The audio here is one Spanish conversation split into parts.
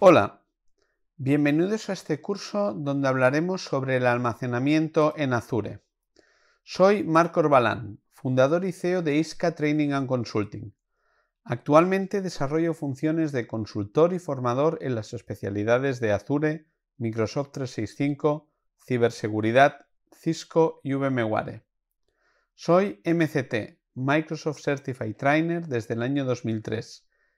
Hola, bienvenidos a este curso donde hablaremos sobre el almacenamiento en Azure. Soy Marco Orbalán, fundador y CEO de ISCA Training and Consulting. Actualmente desarrollo funciones de consultor y formador en las especialidades de Azure, Microsoft 365, ciberseguridad, Cisco y VMware. Soy MCT, Microsoft Certified Trainer desde el año 2003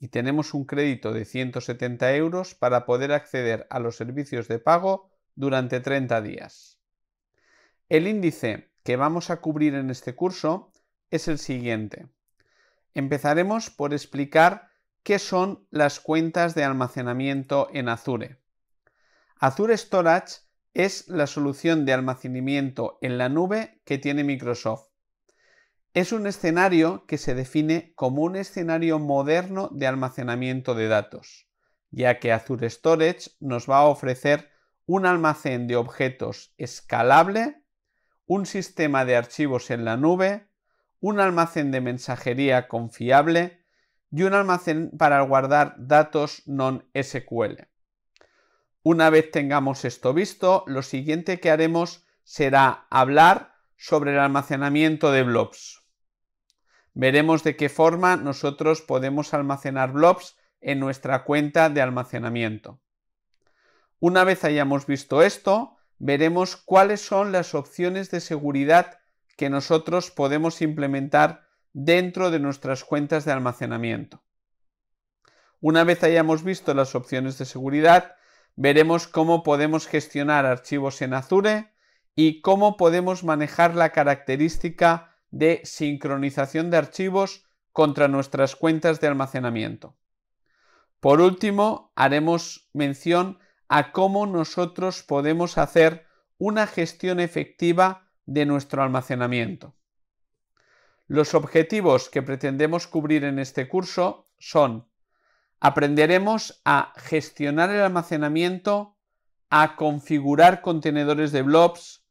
y tenemos un crédito de 170 euros para poder acceder a los servicios de pago durante 30 días. El índice que vamos a cubrir en este curso es el siguiente. Empezaremos por explicar qué son las cuentas de almacenamiento en Azure. Azure Storage es la solución de almacenamiento en la nube que tiene Microsoft es un escenario que se define como un escenario moderno de almacenamiento de datos, ya que Azure Storage nos va a ofrecer un almacén de objetos escalable, un sistema de archivos en la nube, un almacén de mensajería confiable y un almacén para guardar datos non-SQL. Una vez tengamos esto visto, lo siguiente que haremos será hablar sobre el almacenamiento de blobs. Veremos de qué forma nosotros podemos almacenar blobs en nuestra cuenta de almacenamiento. Una vez hayamos visto esto, veremos cuáles son las opciones de seguridad que nosotros podemos implementar dentro de nuestras cuentas de almacenamiento. Una vez hayamos visto las opciones de seguridad, veremos cómo podemos gestionar archivos en Azure y cómo podemos manejar la característica de sincronización de archivos contra nuestras cuentas de almacenamiento. Por último, haremos mención a cómo nosotros podemos hacer una gestión efectiva de nuestro almacenamiento. Los objetivos que pretendemos cubrir en este curso son aprenderemos a gestionar el almacenamiento, a configurar contenedores de blobs,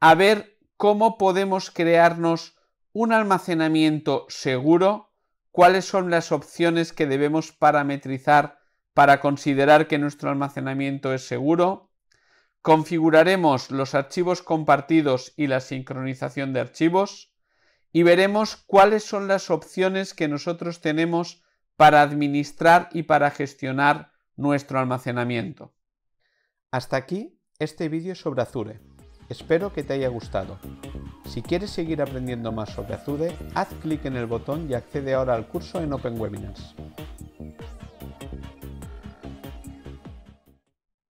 a ver cómo podemos crearnos un almacenamiento seguro, ¿cuáles son las opciones que debemos parametrizar para considerar que nuestro almacenamiento es seguro? Configuraremos los archivos compartidos y la sincronización de archivos y veremos cuáles son las opciones que nosotros tenemos para administrar y para gestionar nuestro almacenamiento. Hasta aquí este vídeo sobre Azure. Espero que te haya gustado. Si quieres seguir aprendiendo más sobre Azude, haz clic en el botón y accede ahora al curso en Open Webinars.